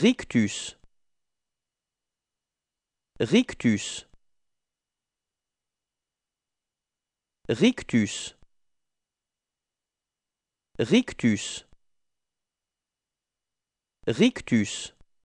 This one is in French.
Rictus. Rictus. Rictus. Rictus. Rictus.